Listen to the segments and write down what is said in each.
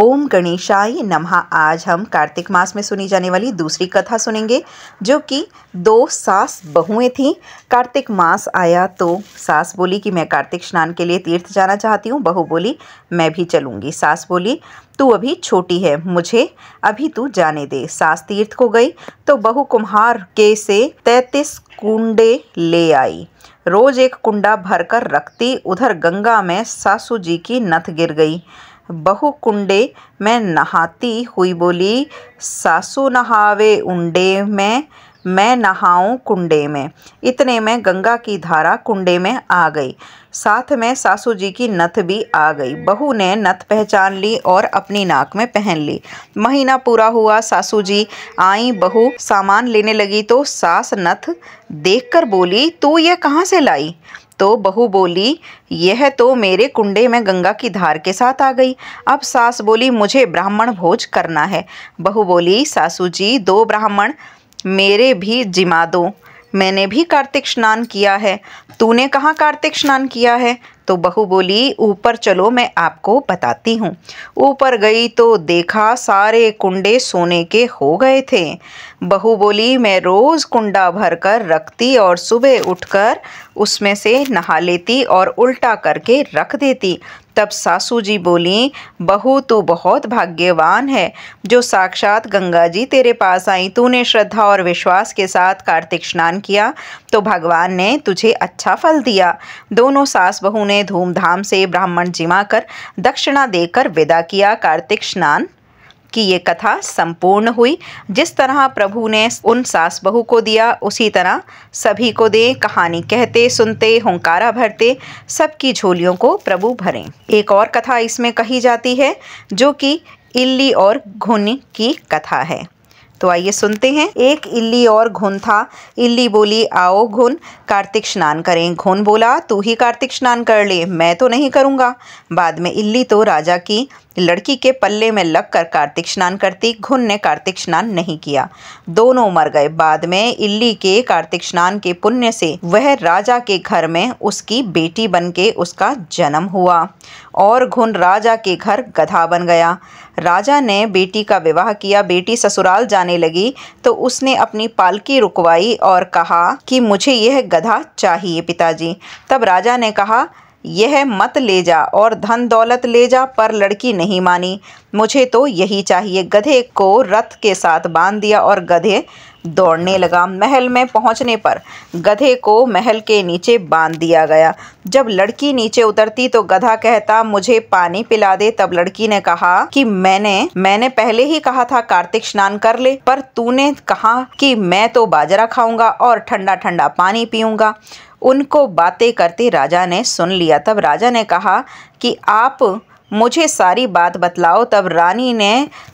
ओम गणेशाय नमः आज हम कार्तिक मास में सुनी जाने वाली दूसरी कथा सुनेंगे जो कि दो सास बहुएं थीं कार्तिक मास आया तो सास बोली कि मैं कार्तिक स्नान के लिए तीर्थ जाना चाहती हूँ बहू बोली मैं भी चलूँगी सास बोली तू अभी छोटी है मुझे अभी तू जाने दे सास तीर्थ को गई तो बहु कुम्हार के से तैतीस कुंडे ले आई रोज एक कुंडा भरकर रखती उधर गंगा में सासू जी की नथ गिर गई बहु कुंडे मैं नहाती हुई बोली सासू नहावे उंडे में मैं नहाऊं कुंडे में इतने में गंगा की धारा कुंडे में आ गई साथ में सासू जी की नथ भी आ गई बहू ने नथ पहचान ली और अपनी नाक में पहन ली महीना पूरा हुआ सासू जी आई बहू सामान लेने लगी तो सास नथ देखकर बोली तू ये कहाँ से लाई तो बहू बोली यह तो मेरे कुंडे में गंगा की धार के साथ आ गई अब सास बोली मुझे ब्राह्मण भोज करना है बहु बोली सासू जी दो ब्राह्मण मेरे भी जिमा दो मैंने भी कार्तिक स्नान किया है तूने कहाँ कार्तिक स्नान किया है तो बहु बोली ऊपर चलो मैं आपको बताती हूँ ऊपर गई तो देखा सारे कुंडे सोने के हो गए थे बहु बोली मैं रोज़ कुंडा भरकर रखती और सुबह उठकर उसमें से नहा लेती और उल्टा करके रख देती तब सासू जी बोली बहू तू बहुत भाग्यवान है जो साक्षात गंगा जी तेरे पास आई तूने श्रद्धा और विश्वास के साथ कार्तिक स्नान किया तो भगवान ने तुझे अच्छा फल दिया दोनों सास बहू ने धूमधाम से ब्राह्मण जिमा कर दक्षिणा देकर विदा किया कार्तिक स्नान की ये कथा संपूर्ण हुई जिस तरह प्रभु ने उन सास बहू को दिया उसी तरह सभी को दे कहानी कहते सुनते हुंकारा भरते सबकी झोलियों को प्रभु भरें एक और कथा इसमें कही जाती है जो कि इल्ली और घुन की कथा है तो आइए सुनते हैं एक इल्ली और घुन था इल्ली बोली आओ घुन कार्तिक स्नान करें घुन बोला तू ही कार्तिक स्नान कर ले मैं तो नहीं करूँगा बाद में इल्ली तो राजा की लड़की के पल्ले में लगकर कार्तिक स्नान करती घुन ने कार्तिक स्नान नहीं किया दोनों मर गए बाद में इल्ली के कार्तिक स्नान के पुण्य से वह राजा के घर में उसकी बेटी बन के उसका जन्म हुआ और घुन राजा के घर गधा बन गया राजा ने बेटी का विवाह किया बेटी ससुराल जाने लगी तो उसने अपनी पालकी रुकवाई और कहा कि मुझे यह गधा चाहिए पिताजी तब राजा ने कहा यह मत ले जा और धन दौलत ले जा पर लड़की नहीं मानी मुझे तो यही चाहिए गधे को रथ के साथ बांध दिया और गधे दौड़ने लगा महल में पहुंचने पर गधे को महल के नीचे बांध दिया गया जब लड़की नीचे उतरती तो गधा कहता मुझे पानी पिला दे तब लड़की ने कहा कि मैंने मैंने पहले ही कहा था कार्तिक स्नान कर ले पर तूने कहा कि मैं तो बाजरा खाऊंगा और ठंडा ठंडा पानी पीऊंगा उनको बातें करते राजा ने सुन लिया तब राजा ने कहा कि आप मुझे सारी बात बतलाओ तब रानी ने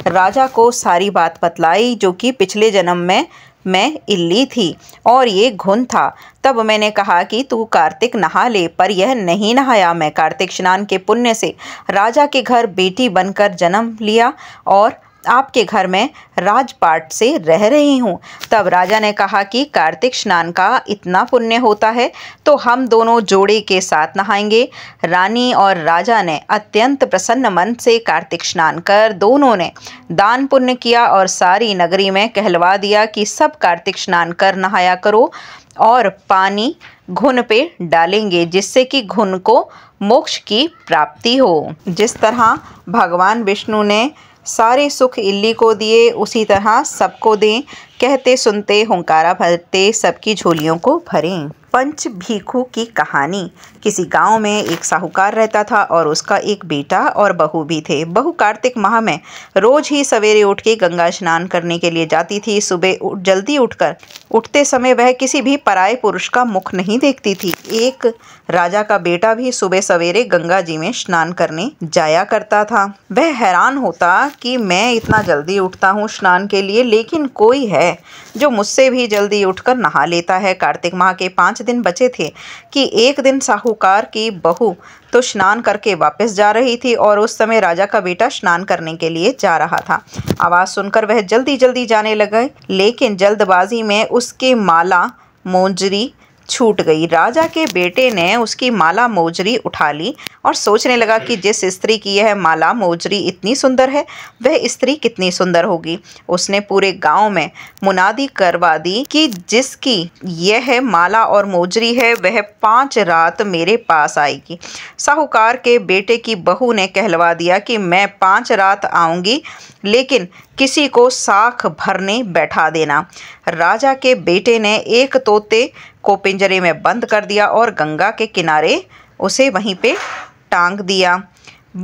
राजा को सारी बात बतलाई जो कि पिछले जन्म में मैं इल्ली थी और ये घुन था तब मैंने कहा कि तू कार्तिक नहा ले पर यह नहीं नहाया मैं कार्तिक स्नान के पुण्य से राजा के घर बेटी बनकर जन्म लिया और आपके घर में राजपाट से रह रही हूँ तब राजा ने कहा कि कार्तिक स्नान का इतना पुण्य होता है तो हम दोनों जोड़े के साथ नहाएंगे रानी और राजा ने अत्यंत प्रसन्न मन से कार्तिक स्नान कर दोनों ने दान पुण्य किया और सारी नगरी में कहलवा दिया कि सब कार्तिक स्नान कर नहाया करो और पानी घुन पे डालेंगे जिससे कि घुन को मोक्ष की प्राप्ति हो जिस तरह भगवान विष्णु ने सारे सुख इल्ली को दिए उसी तरह सबको दें कहते सुनते हुंकारा भरते सबकी झोलियों को भरें पंच भीखू की कहानी किसी गांव में एक साहूकार रहता था और उसका एक बेटा और बहू भी थे बहू कार्तिक माह में रोज ही सवेरे उठ के गंगा स्नान करने के लिए जाती थी सुबह जल्दी उठकर उठते समय वह किसी भी पराए पुरुष का मुख नहीं देखती थी एक राजा का बेटा भी सुबह सवेरे गंगा जी में स्नान करने जाया करता था वह हैरान होता कि मैं इतना जल्दी उठता हूँ स्नान के लिए लेकिन कोई है है जो मुझसे भी जल्दी उठकर नहा लेता है कार्तिक माह के पाँच दिन बचे थे कि एक दिन साहूकार की बहू तो स्नान करके वापस जा रही थी और उस समय राजा का बेटा स्नान करने के लिए जा रहा था आवाज़ सुनकर वह जल्दी जल्दी जाने लगे लेकिन जल्दबाजी में उसके माला मोंजरी छूट गई राजा के बेटे ने उसकी माला मोजरी उठा ली और सोचने लगा कि जिस स्त्री की यह माला मोजरी इतनी सुंदर है वह स्त्री कितनी सुंदर होगी उसने पूरे गांव में मुनादी करवा दी कि जिसकी यह माला और मोजरी है वह पांच रात मेरे पास आएगी साहूकार के बेटे की बहू ने कहलवा दिया कि मैं पांच रात आऊँगी लेकिन किसी को साख भरने बैठा देना राजा के बेटे ने एक तोते को पिंजरे में बंद कर दिया और गंगा के किनारे उसे वहीं पे टांग दिया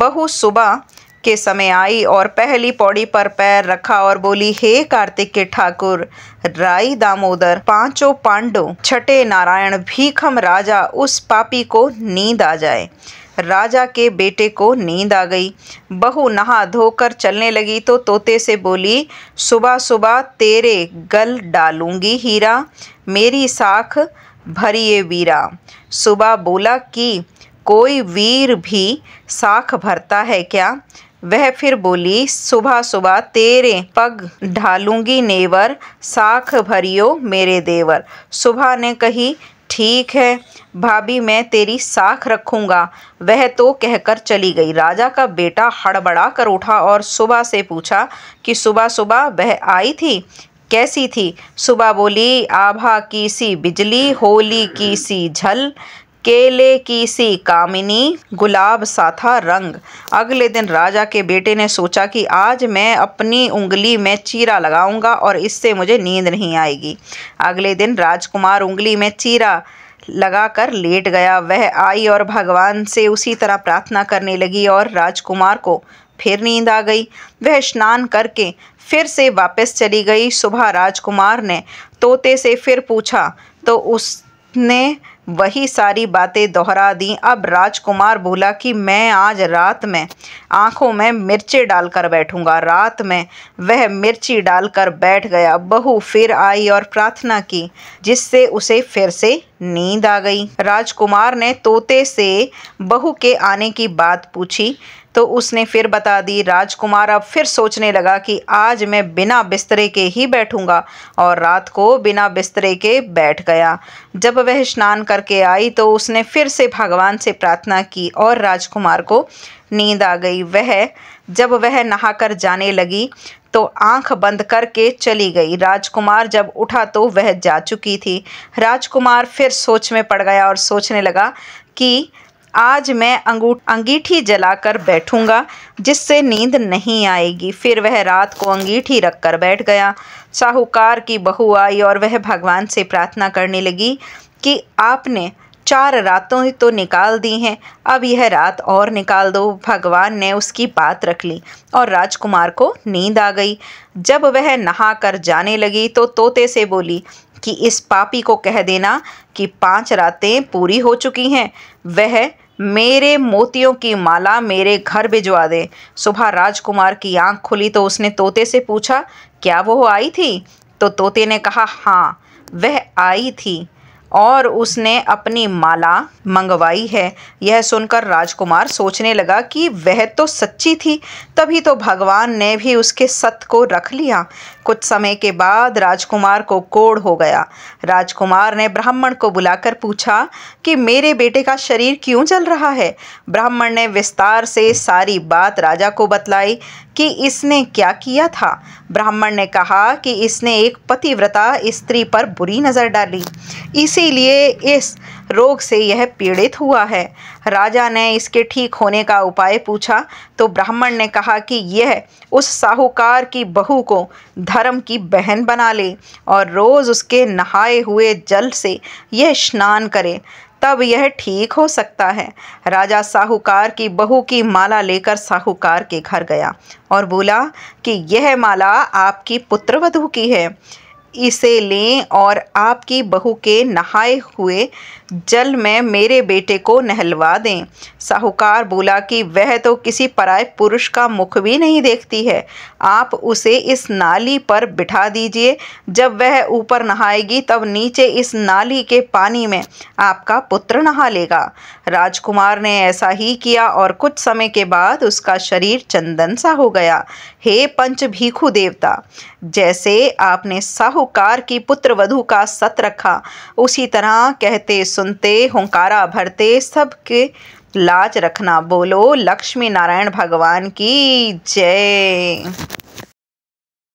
बहु सुबह के समय आई और पहली पौड़ी पर पैर रखा और बोली हे कार्तिक के ठाकुर राई दामोदर पांचों पांडव छठे नारायण भीखम राजा उस पापी को नींद आ जाए राजा के बेटे को नींद आ गई बहू नहा धोकर चलने लगी तो तोते से बोली सुबह सुबह तेरे गल डालूंगी हीरा मेरी साख भरिए वीरा सुबह बोला कि कोई वीर भी साख भरता है क्या वह फिर बोली सुबह सुबह तेरे पग ढालूंगी नेवर साख भरियो मेरे देवर सुबह ने कही ठीक है भाभी मैं तेरी साख रखूँगा वह तो कहकर चली गई राजा का बेटा हड़बड़ा कर उठा और सुबह से पूछा कि सुबह सुबह वह आई थी कैसी थी सुबह बोली आभा की सी बिजली होली की सी झल केले की सी कामिनी गुलाब सा था रंग अगले दिन राजा के बेटे ने सोचा कि आज मैं अपनी उंगली में चीरा लगाऊंगा और इससे मुझे नींद नहीं आएगी अगले दिन राजकुमार उंगली में चीरा लगाकर लेट गया वह आई और भगवान से उसी तरह प्रार्थना करने लगी और राजकुमार को फिर नींद आ गई वह स्नान करके फिर से वापस चली गई सुबह राजकुमार ने तोते से फिर पूछा तो उसने वही सारी बातें दोहरा दी अब राजकुमार बोला कि मैं आज रात में आंखों में मिर्चें डालकर बैठूंगा रात में वह मिर्ची डालकर बैठ गया बहू फिर आई और प्रार्थना की जिससे उसे फिर से नींद आ गई राजकुमार ने तोते से बहू के आने की बात पूछी तो उसने फिर बता दी राजकुमार अब फिर सोचने लगा कि आज मैं बिना बिस्तरे के ही बैठूंगा और रात को बिना बिस्तरे के बैठ गया जब वह स्नान करके आई तो उसने फिर से भगवान से प्रार्थना की और राजकुमार को नींद आ गई वह जब वह नहाकर जाने लगी तो आंख बंद करके चली गई राजकुमार जब उठा तो वह जा चुकी थी राजकुमार फिर सोच में पड़ गया और सोचने लगा कि आज मैं अंगूठ अंगीठी जलाकर बैठूंगा जिससे नींद नहीं आएगी फिर वह रात को अंगीठी रखकर बैठ गया साहूकार की बहू आई और वह भगवान से प्रार्थना करने लगी कि आपने चार रातों ही तो निकाल दी हैं अब यह रात और निकाल दो भगवान ने उसकी बात रख ली और राजकुमार को नींद आ गई जब वह नहा कर जाने लगी तो तोते से बोली कि इस पापी को कह देना कि पांच रातें पूरी हो चुकी हैं वह मेरे मोतियों की माला मेरे घर भिजवा दे सुबह राजकुमार की आंख खुली तो उसने तोते से पूछा क्या वो आई थी तो तोते ने कहा हाँ वह आई थी और उसने अपनी माला मंगवाई है यह सुनकर राजकुमार सोचने लगा कि वह तो सच्ची थी तभी तो भगवान ने भी उसके सत्य को रख लिया कुछ समय के बाद राजकुमार को कोड़ हो गया राजकुमार ने ब्राह्मण को बुलाकर पूछा कि मेरे बेटे का शरीर क्यों जल रहा है ब्राह्मण ने विस्तार से सारी बात राजा को बतलाई कि इसने क्या किया था ब्राह्मण ने कहा कि इसने एक पतिव्रता स्त्री पर बुरी नज़र डाली इसीलिए इस रोग से यह पीड़ित हुआ है राजा ने इसके ठीक होने का उपाय पूछा तो ब्राह्मण ने कहा कि यह उस साहूकार की बहू को धर्म की बहन बना ले और रोज़ उसके नहाए हुए जल से यह स्नान करे तब यह ठीक हो सकता है राजा साहूकार की बहू की माला लेकर साहूकार के घर गया और बोला कि यह माला आपकी पुत्रवधु की है इसे लें और आपकी बहू के नहाए हुए जल में मेरे बेटे को नहलवा दें साहूकार बोला कि वह तो किसी पराय पुरुष का मुख भी नहीं देखती है आप उसे इस नाली पर बिठा दीजिए जब वह ऊपर नहाएगी तब नीचे इस नाली के पानी में आपका पुत्र नहा लेगा राजकुमार ने ऐसा ही किया और कुछ समय के बाद उसका शरीर चंदन सा हो गया हे पंच भीखु देवता जैसे आपने साहू साहूकार की पुत्र वधु का सत रखा उसी तरह कहते सुनते हुंकारा भरते सबके लाज रखना बोलो लक्ष्मी नारायण भगवान की जय